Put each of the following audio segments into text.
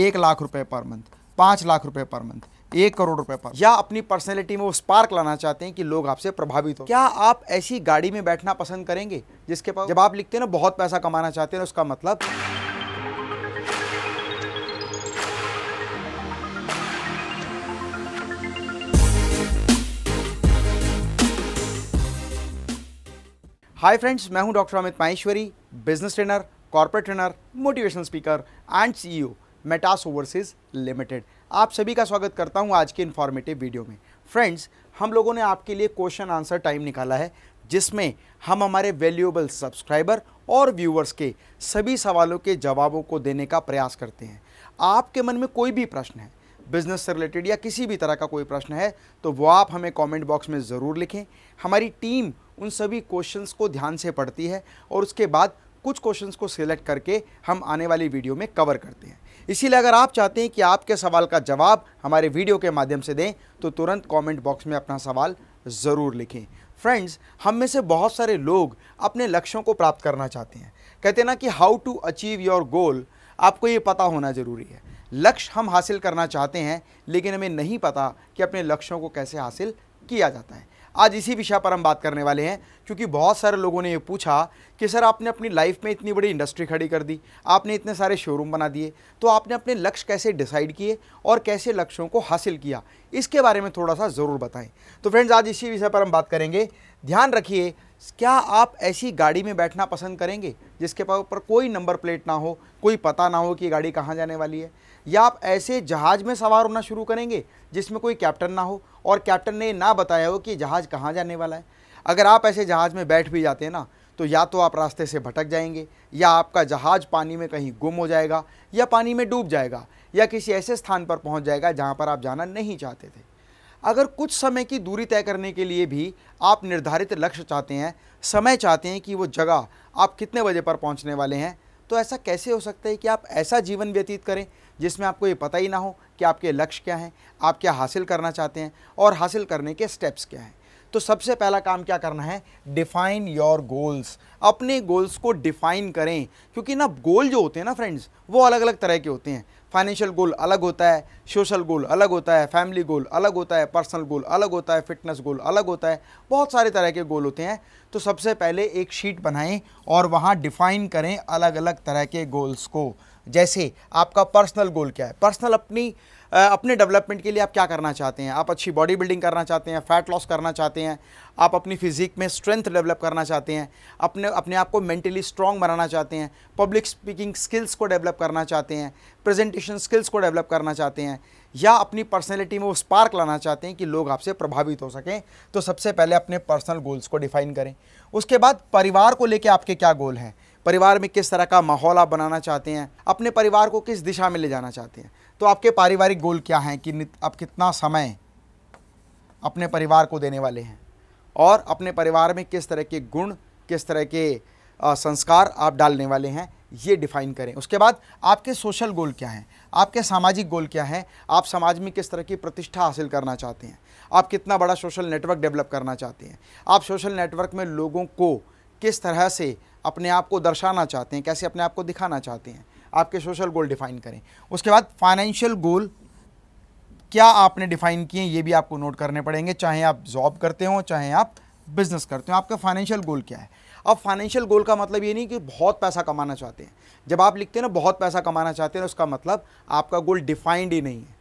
एक लाख रुपए per month पाँच लाख रुपए पर मंथ एक करोड़ रुपए पर या अपनी पर्सनैलिटी में वो स्पार्क लाना चाहते हैं कि लोग आपसे प्रभावित हो क्या आप ऐसी गाड़ी में बैठना पसंद करेंगे जिसके पास जब आप लिखते हैं ना बहुत पैसा कमाना चाहते हैं उसका मतलब हाय फ्रेंड्स मैं हूं doctor Amit Maheshwari business trainer corporate trainer motivational speaker and CEO Metas overseas limited आप सभी का स्वागत करता हूं आज के इन्फॉर्मेटिव वीडियो में फ्रेंड्स हम लोगों ने आपके लिए क्वेश्चन आंसर टाइम निकाला है जिसमें हम हमारे वैल्यूएबल सब्सक्राइबर और व्यूवर्स के सभी सवालों के जवाबों को देने का प्रयास करते हैं आपके मन में कोई भी प्रश्न है बिजनेस से रिलेटेड या किसी भी तरह का कोई प्रश्न है तो वो आप हमें कमेंट बॉक्स में ज़रूर लिखें हमारी टीम उन सभी क्वेश्चंस को ध्यान से पढ़ती है और उसके बाद कुछ क्वेश्चंस को सिलेक्ट करके हम आने वाली वीडियो में कवर करते हैं इसीलिए अगर आप चाहते हैं कि आपके सवाल का जवाब हमारे वीडियो के माध्यम से दें तो तुरंत कमेंट बॉक्स में अपना सवाल ज़रूर लिखें फ्रेंड्स हम में से बहुत सारे लोग अपने लक्ष्यों को प्राप्त करना चाहते हैं कहते हैं ना कि how to achieve your goal आपको ये पता होना ज़रूरी है लक्ष्य हम हासिल करना चाहते हैं लेकिन हमें नहीं पता कि अपने लक्ष्यों को कैसे हासिल किया जाता है आज इसी विषय पर हम बात करने वाले हैं क्योंकि बहुत सारे लोगों ने ये पूछा कि सर आपने अपनी लाइफ में इतनी बड़ी इंडस्ट्री खड़ी कर दी आपने इतने सारे शोरूम बना दिए तो आपने अपने लक्ष्य कैसे डिसाइड किए और कैसे लक्ष्यों को हासिल किया इसके बारे में थोड़ा सा ज़रूर बताएं तो फ्रेंड्स आज इसी विषय पर हम बात करेंगे ध्यान रखिए क्या आप ऐसी गाड़ी में बैठना पसंद करेंगे जिसके ऊपर कोई नंबर प्लेट ना हो कोई पता ना हो कि गाड़ी कहाँ जाने वाली है या आप ऐसे जहाज़ में सवार होना शुरू करेंगे जिसमें कोई कैप्टन ना हो और कैप्टन ने ना बताया हो कि जहाज़ कहाँ जाने वाला है अगर आप ऐसे जहाज़ में बैठ भी जाते हैं ना तो या तो आप रास्ते से भटक जाएंगे या आपका जहाज़ पानी में कहीं गुम हो जाएगा या पानी में डूब जाएगा या किसी ऐसे स्थान पर पहुंच जाएगा जहां पर आप जाना नहीं चाहते थे अगर कुछ समय की दूरी तय करने के लिए भी आप निर्धारित लक्ष्य चाहते हैं समय चाहते हैं कि वो जगह आप कितने बजे पर पहुंचने वाले हैं तो ऐसा कैसे हो सकता है कि आप ऐसा जीवन व्यतीत करें जिसमें आपको ये पता ही ना हो कि आपके लक्ष्य क्या हैं आप क्या हासिल करना चाहते हैं और हासिल करने के स्टेप्स क्या हैं तो सबसे पहला काम क्या करना है डिफाइन योर गोल्स अपने गोल्स को डिफाइन करें क्योंकि ना गोल जो होते हैं ना फ्रेंड्स वो अलग अलग तरह के होते हैं फाइनेंशियल गोल अलग होता है सोशल गोल अलग होता है फैमिली गोल अलग होता है पर्सनल गोल अलग होता है फिटनेस गोल अलग होता है बहुत सारे तरह के गोल होते हैं तो सबसे पहले एक शीट बनाएं और वहाँ डिफाइन करें अलग अलग तरह के गोल्स को जैसे आपका पर्सनल गोल क्या है पर्सनल अपनी अपने डेवलपमेंट के लिए आप क्या करना चाहते हैं आप अच्छी बॉडी बिल्डिंग करना चाहते हैं फैट लॉस करना चाहते हैं आप अपनी फिजिक में स्ट्रेंथ डेवलप करना चाहते हैं अपने अपने आप को मेंटली स्ट्रांग बनाना चाहते हैं पब्लिक स्पीकिंग स्किल्स को डेवलप करना चाहते हैं प्रेजेंटेशन स्किल्स को डेवलप करना चाहते हैं या अपनी पर्सनैलिटी में वो स्पार्क लाना चाहते हैं कि लोग आपसे प्रभावित हो सकें तो सबसे पहले अपने पर्सनल गोल्स को डिफाइन करें उसके बाद परिवार को लेकर आपके क्या गोल हैं परिवार में किस तरह का माहौल आप बनाना चाहते हैं अपने परिवार को किस दिशा में ले जाना चाहते हैं तो आपके पारिवारिक गोल क्या हैं कि आप कितना समय अपने परिवार को देने वाले हैं और अपने परिवार में किस तरह के गुण किस तरह के आ, संस्कार आप डालने वाले हैं ये डिफाइन करें उसके बाद आपके सोशल गोल क्या हैं आपके सामाजिक गोल क्या हैं आप समाज में किस तरह की प्रतिष्ठा हासिल करना चाहते हैं आप कितना बड़ा सोशल नेटवर्क डेवलप करना चाहते हैं आप सोशल नेटवर्क में लोगों को किस तरह से अपने आप को दर्शाना चाहते हैं कैसे अपने आप को दिखाना चाहते हैं आपके सोशल गोल डिफाइन करें उसके बाद फाइनेंशियल गोल क्या आपने डिफाइन किए ये भी आपको नोट करने पड़ेंगे चाहे आप जॉब करते हो चाहे आप बिजनेस करते हो आपका फाइनेंशियल गोल क्या है अब फाइनेंशियल गोल का मतलब ये नहीं कि बहुत पैसा कमाना चाहते हैं जब आप लिखते हैं ना बहुत पैसा कमाना चाहते हैं तो उसका मतलब आपका गोल डिफाइंड ही नहीं है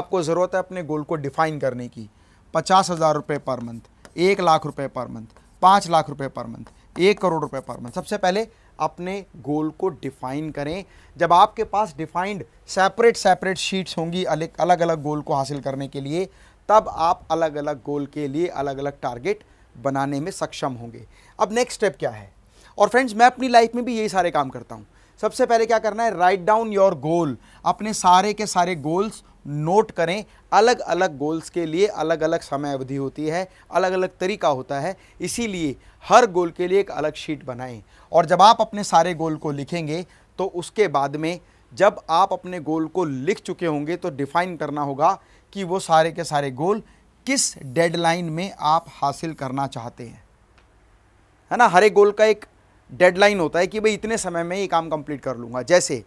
आपको ज़रूरत है अपने गोल को डिफाइन करने की पचास हज़ार रुपये पर मंथ एक लाख रुपये पर मंथ पाँच लाख रुपये पर मंथ एक करोड़ रुपए पर मंथ सबसे पहले अपने गोल को डिफाइन करें जब आपके पास डिफाइंड सेपरेट सेपरेट शीट्स होंगी अलग अलग अलग गोल को हासिल करने के लिए तब आप अलग अलग गोल के लिए अलग अलग टारगेट बनाने में सक्षम होंगे अब नेक्स्ट स्टेप क्या है और फ्रेंड्स मैं अपनी लाइफ में भी यही सारे काम करता हूँ सबसे पहले क्या करना है राइट डाउन योर गोल अपने सारे के सारे गोल्स नोट करें अलग अलग गोल्स के लिए अलग अलग समय अवधि होती है अलग अलग तरीका होता है इसीलिए हर गोल के लिए एक अलग शीट बनाएं और जब आप अपने सारे गोल को लिखेंगे तो उसके बाद में जब आप अपने गोल को लिख चुके होंगे तो डिफाइन करना होगा कि वो सारे के सारे गोल किस डेडलाइन में आप हासिल करना चाहते हैं है ना हर एक गोल का एक डेडलाइन होता है कि भाई इतने समय में ये काम कंप्लीट कर लूँगा जैसे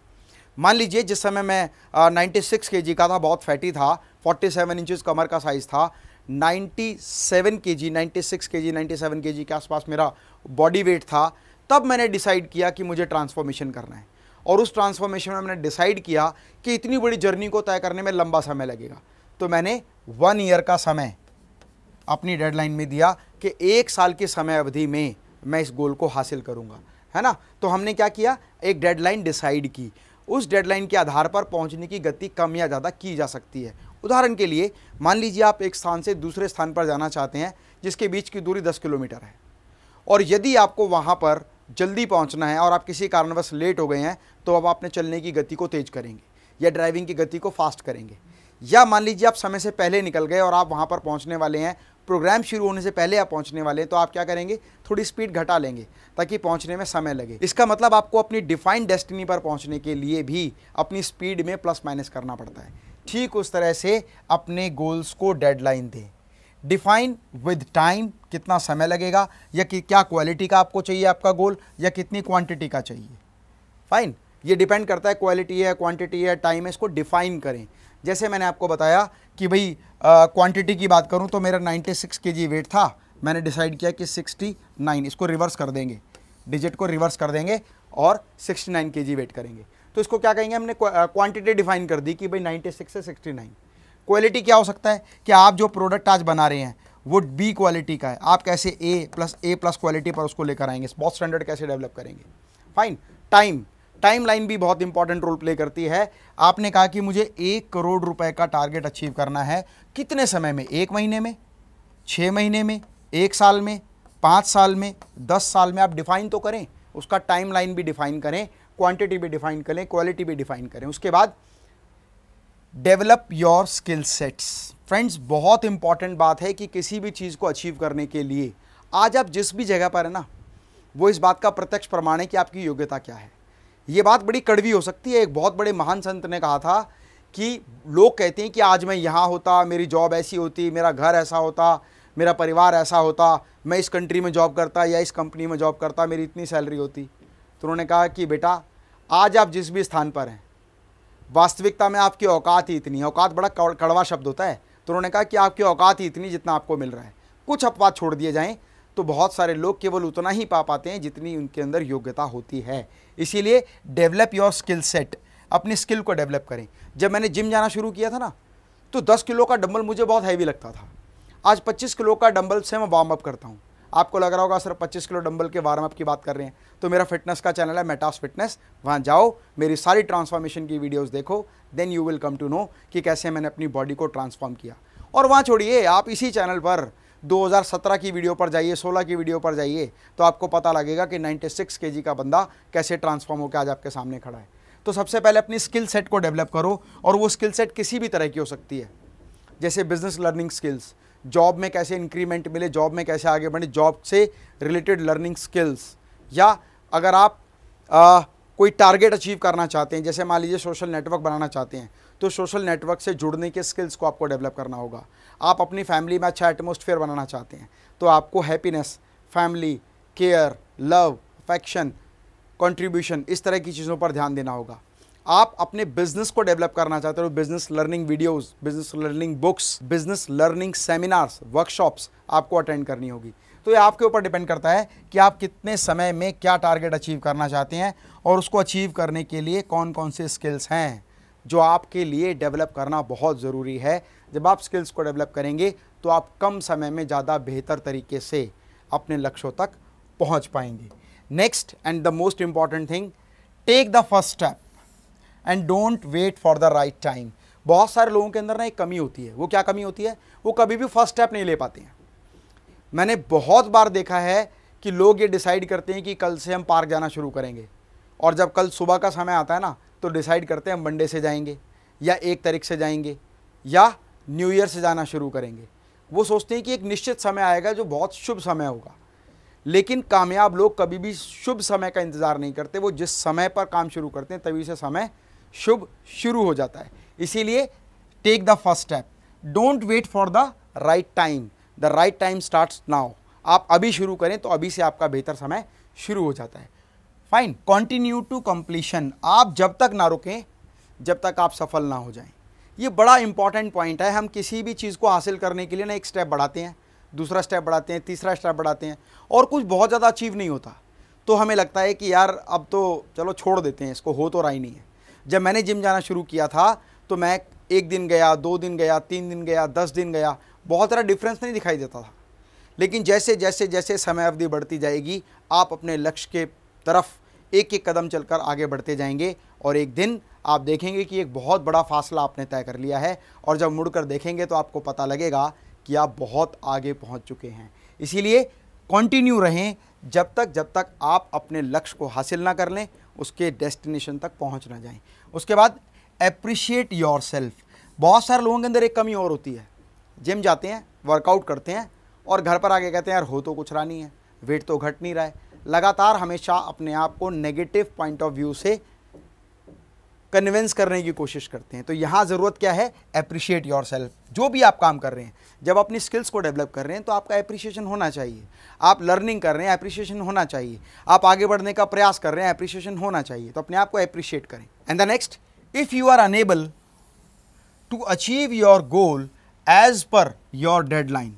मान लीजिए जिस समय मैं नाइन्टी सिक्स के जी का था बहुत फैटी था फोर्टी सेवन इंचज़ कमर का साइज़ था नाइन्टी सेवन के जी नाइन्टी सिक्स के जी नाइन्टी सेवन के जी के आसपास मेरा बॉडी वेट था तब मैंने डिसाइड किया कि मुझे ट्रांसफॉर्मेशन करना है और उस ट्रांसफॉर्मेशन में मैंने डिसाइड किया कि इतनी बड़ी जर्नी को तय करने में लंबा समय लगेगा तो मैंने वन ईयर का समय अपनी डेडलाइन में दिया कि एक साल के समय अवधि में मैं इस गोल को हासिल करूँगा है ना तो हमने क्या किया एक डेडलाइन डिसाइड की उस डेडलाइन के आधार पर पहुंचने की गति कम या ज़्यादा की जा सकती है उदाहरण के लिए मान लीजिए आप एक स्थान से दूसरे स्थान पर जाना चाहते हैं जिसके बीच की दूरी दस किलोमीटर है और यदि आपको वहाँ पर जल्दी पहुँचना है और आप किसी कारणवश लेट हो गए हैं तो अब आपने चलने की गति को तेज़ करेंगे या ड्राइविंग की गति को फास्ट करेंगे या मान लीजिए आप समय से पहले निकल गए और आप वहाँ पर पहुँचने वाले हैं प्रोग्राम शुरू होने से पहले आप पहुंचने वाले हैं तो आप क्या करेंगे थोड़ी स्पीड घटा लेंगे ताकि पहुंचने में समय लगे इसका मतलब आपको अपनी डिफाइंड डेस्टिनी पर पहुंचने के लिए भी अपनी स्पीड में प्लस माइनस करना पड़ता है ठीक उस तरह से अपने गोल्स को डेडलाइन दें डिफाइन विद टाइम कितना समय लगेगा या कि क्या क्वालिटी का आपको चाहिए आपका गोल या कितनी क्वांटिटी का चाहिए फाइन ये डिपेंड करता है क्वालिटी है क्वांटिटी है टाइम है इसको डिफाइन करें जैसे मैंने आपको बताया कि भाई क्वांटिटी की बात करूँ तो मेरा 96 सिक्स के जी वेट था मैंने डिसाइड किया कि 69 इसको रिवर्स कर देंगे डिजिट को रिवर्स कर देंगे और 69 नाइन के जी वेट करेंगे तो इसको क्या कहेंगे हमने क्वांटिटी डिफाइन कर दी कि भाई 96 से नाइन क्वालिटी क्या हो सकता है कि आप जो प्रोडक्ट आज बना रहे हैं वो बी क्वालिटी का है आप कैसे A plus A plus quality पर उसको लेकर आएंगे बहुत स्टैंडर्ड कैसे डेवलप करेंगे फाइन टाइम टाइमलाइन भी बहुत इंपॉर्टेंट रोल प्ले करती है आपने कहा कि मुझे एक करोड़ रुपए का टारगेट अचीव करना है कितने समय में एक महीने में छः महीने में एक साल में पाँच साल में दस साल में आप डिफाइन तो करें उसका टाइम लाइन भी डिफाइन करें क्वांटिटी भी डिफाइन करें क्वालिटी भी डिफाइन करें उसके बाद develop your skill sets friends बहुत इंपॉर्टेंट बात है कि किसी भी चीज़ को अचीव करने के लिए आज आप जिस भी जगह पर है ना वो इस बात का प्रत्यक्ष प्रमाण है कि आपकी योग्यता क्या है ये बात बड़ी कड़वी हो सकती है एक बहुत बड़े महान संत ने कहा था कि लोग कहते हैं कि आज मैं यहाँ होता मेरी जॉब ऐसी होती मेरा घर ऐसा होता मेरा परिवार ऐसा होता मैं इस कंट्री में जॉब करता या इस कंपनी में जॉब करता मेरी इतनी सैलरी होती तो उन्होंने कहा कि बेटा आज आप जिस भी स्थान पर हैं वास्तविकता में आपकी औकात ही इतनी है औकात बड़ा कड़वा शब्द होता है तो उन्होंने कहा कि आपकी औकात ही इतनी जितना आपको मिल रहा है कुछ अपवाद छोड़ दिए जाएँ तो बहुत सारे लोग केवल उतना ही पा पाते हैं जितनी उनके अंदर योग्यता होती है इसीलिए डेवलप योर स्किल सेट अपनी स्किल को डेवलप करें जब मैंने जिम जाना शुरू किया था ना तो 10 किलो का डंबल मुझे बहुत हैवी लगता था आज 25 किलो का डंबल से मैं वार्म अप करता हूँ आपको लग रहा होगा सर 25 किलो डंबल के वार्म अप की बात कर रहे हैं तो मेरा फिटनेस का चैनल है मेटास फिटनेस वहाँ जाओ मेरी सारी ट्रांसफॉर्मेशन की वीडियोस देखो then you will come to know कि कैसे मैंने अपनी बॉडी को ट्रांसफॉर्म किया और वहाँ छोड़िए आप इसी चैनल पर 2017 की वीडियो पर जाइए 16 की वीडियो पर जाइए तो आपको पता लगेगा कि 96 केजी का बंदा कैसे ट्रांसफॉर्म होकर आज आपके सामने खड़ा है तो सबसे पहले अपनी स्किल सेट को डेवलप करो और वो स्किल सेट किसी भी तरह की हो सकती है जैसे बिजनेस लर्निंग स्किल्स जॉब में कैसे इंक्रीमेंट मिले जॉब में कैसे आगे बढ़े जॉब से रिलेटेड लर्निंग स्किल्स या अगर आप आ, कोई टारगेट अचीव करना चाहते हैं जैसे मान लीजिए सोशल नेटवर्क बनाना चाहते हैं तो सोशल नेटवर्क से जुड़ने के स्किल्स को आपको डेवलप करना होगा आप अपनी फैमिली में अच्छा एटमोसफियर बनाना चाहते हैं तो आपको happiness family care love affection contribution इस तरह की चीज़ों पर ध्यान देना होगा आप अपने बिजनेस को डेवलप करना चाहते हो business learning videos, business learning books business learning seminars workshops आपको अटेंड करनी होगी तो ये आपके ऊपर डिपेंड करता है कि आप कितने समय में क्या टारगेट अचीव करना चाहते हैं और उसको अचीव करने के लिए कौन कौन से स्किल्स हैं जो आपके लिए डेवलप करना बहुत ज़रूरी है जब आप स्किल्स को डेवलप करेंगे तो आप कम समय में ज़्यादा बेहतर तरीके से अपने लक्ष्यों तक पहुंच पाएंगे next and the most important thing take the first step and don't wait for the right time बहुत सारे लोगों के अंदर ना एक कमी होती है वो क्या कमी होती है वो कभी भी फर्स्ट स्टेप नहीं ले पाते हैं मैंने बहुत बार देखा है कि लोग ये डिसाइड करते हैं कि कल से हम पार्क जाना शुरू करेंगे और जब कल सुबह का समय आता है ना तो डिसाइड करते हैं हम मंडे से जाएंगे या एक तारीख से जाएंगे या न्यू ईयर से जाना शुरू करेंगे वो सोचते हैं कि एक निश्चित समय आएगा जो बहुत शुभ समय होगा लेकिन कामयाब लोग कभी भी शुभ समय का इंतज़ार नहीं करते वो जिस समय पर काम शुरू करते हैं तभी से समय शुभ शुरू हो जाता है इसीलिए take the first step don't wait for the right time the right time start now आप अभी शुरू करें तो अभी से आपका बेहतर समय शुरू हो जाता है फाइन कॉन्टिन्यू टू कम्प्लीशन आप जब तक ना रुकें जब तक आप सफल ना हो जाएं ये बड़ा इंपॉर्टेंट पॉइंट है हम किसी भी चीज़ को हासिल करने के लिए ना एक स्टेप बढ़ाते हैं दूसरा स्टेप बढ़ाते हैं तीसरा स्टेप बढ़ाते हैं और कुछ बहुत ज़्यादा अचीव नहीं होता तो हमें लगता है कि यार अब तो चलो छोड़ देते हैं इसको हो तो रहा ही नहीं है जब मैंने जिम जाना शुरू किया था तो मैं एक दिन गया दो दिन गया तीन दिन गया दस दिन गया बहुत सारा डिफरेंस नहीं दिखाई देता था लेकिन जैसे जैसे जैसे समय अवधि बढ़ती जाएगी आप अपने लक्ष्य के तरफ एक एक कदम चलकर आगे बढ़ते जाएंगे और एक दिन आप देखेंगे कि एक बहुत बड़ा फासला आपने तय कर लिया है और जब मुड़कर देखेंगे तो आपको पता लगेगा कि आप बहुत आगे पहुंच चुके हैं इसीलिए कंटिन्यू रहें जब तक जब तक आप अपने लक्ष्य को हासिल ना कर लें उसके डेस्टिनेशन तक पहुँच ना जाएँ उसके बाद अप्रिशिएट योर सेल्फ बहुत सारे लोगों के अंदर एक कमी और होती है जिम जाते हैं वर्कआउट करते हैं और घर पर आके कहते हैं यार हो तो कुछ रहा नहीं है वेट तो घट नहीं रहा है लगातार हमेशा अपने आप को नेगेटिव पॉइंट ऑफ व्यू से कन्विंस करने की कोशिश करते हैं तो यहाँ ज़रूरत क्या है अप्रिशिएट योर सेल्फ जो भी आप काम कर रहे हैं जब अपनी स्किल्स को डेवलप कर रहे हैं तो आपका अप्रिशिएशन होना चाहिए आप लर्निंग कर रहे हैं अप्रिशिएशन होना चाहिए आप आगे बढ़ने का प्रयास कर रहे हैं अप्रिशिएशन होना चाहिए तो अपने आप को अप्रिशिएट करें and the next if you are unable to achieve your goal as per your deadline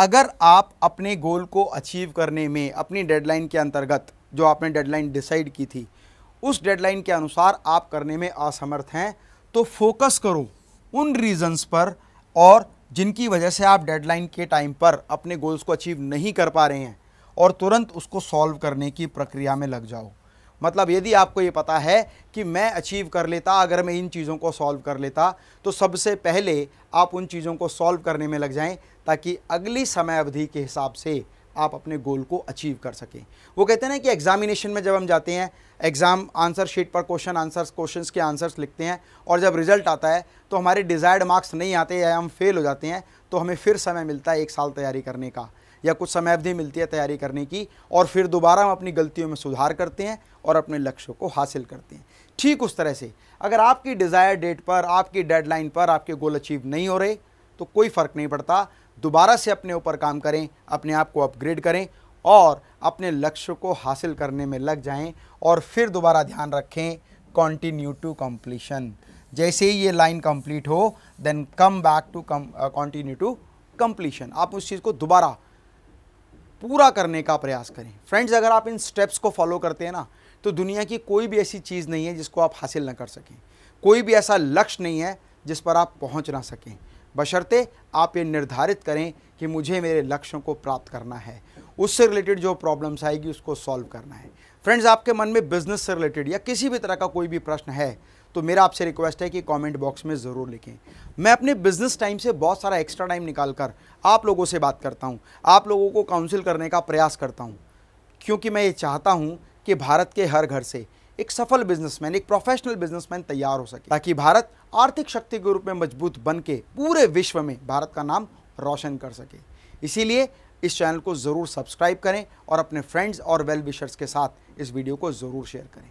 अगर आप अपने गोल को अचीव करने में अपनी डेडलाइन के अंतर्गत जो आपने डेडलाइन डिसाइड की थी उस डेडलाइन के अनुसार आप करने में असमर्थ हैं तो फोकस करो उन रीज़न्स पर और जिनकी वजह से आप डेडलाइन के टाइम पर अपने गोल्स को अचीव नहीं कर पा रहे हैं और तुरंत उसको सॉल्व करने की प्रक्रिया में लग जाओ मतलब यदि आपको ये पता है कि मैं अचीव कर लेता अगर मैं इन चीज़ों को सॉल्व कर लेता तो सबसे पहले आप उन चीज़ों को सॉल्व करने में लग जाएं ताकि अगली समय अवधि के हिसाब से आप अपने गोल को अचीव कर सकें वो कहते हैं ना कि एग्जामिनेशन में जब हम जाते हैं एग्ज़ाम आंसर शीट पर क्वेश्चन आंसर्स क्वेश्चन के आंसर्स लिखते हैं और जब रिजल्ट आता है तो हमारे डिज़ायर्ड मार्क्स नहीं आते या हम फेल हो जाते हैं तो हमें फिर समय मिलता है एक साल तैयारी करने का या कुछ समय अवधि मिलती है तैयारी करने की और फिर दोबारा हम अपनी गलतियों में सुधार करते हैं और अपने लक्ष्यों को हासिल करते हैं ठीक उस तरह से अगर आपकी डिज़ायर डेट पर आपकी डेडलाइन पर आपके गोल अचीव नहीं हो रहे तो कोई फ़र्क नहीं पड़ता दोबारा से अपने ऊपर काम करें अपने आप को अपग्रेड करें और अपने लक्ष्य को हासिल करने में लग जाएं और फिर दोबारा ध्यान रखें कॉन्टीन्यू टू कम्प्लीशन जैसे ही ये लाइन कंप्लीट हो then come back to come continue to completion आप उस चीज़ को दोबारा पूरा करने का प्रयास करें फ्रेंड्स अगर आप इन स्टेप्स को फॉलो करते हैं ना तो दुनिया की कोई भी ऐसी चीज़ नहीं है जिसको आप हासिल ना कर सकें कोई भी ऐसा लक्ष्य नहीं है जिस पर आप पहुंच ना सकें बशर्ते आप ये निर्धारित करें कि मुझे मेरे लक्ष्यों को प्राप्त करना है उससे रिलेटेड जो प्रॉब्लम्स आएगी उसको सॉल्व करना है फ्रेंड्स आपके मन में बिजनेस से रिलेटेड या किसी भी तरह का कोई भी प्रश्न है तो मेरा आपसे रिक्वेस्ट है कि कमेंट बॉक्स में ज़रूर लिखें मैं अपने बिजनेस टाइम से बहुत सारा एक्स्ट्रा टाइम निकाल कर आप लोगों से बात करता हूँ आप लोगों को काउंसिल करने का प्रयास करता हूँ क्योंकि मैं ये चाहता हूँ कि भारत के हर घर से एक सफल बिजनेसमैन एक प्रोफेशनल बिजनेसमैन तैयार हो सके ताकि भारत आर्थिक शक्ति के रूप में मजबूत बन के पूरे विश्व में भारत का नाम रोशन कर सके इसीलिए इस चैनल को ज़रूर सब्सक्राइब करें और अपने फ्रेंड्स और वेल विशर्स के साथ इस वीडियो को ज़रूर शेयर करें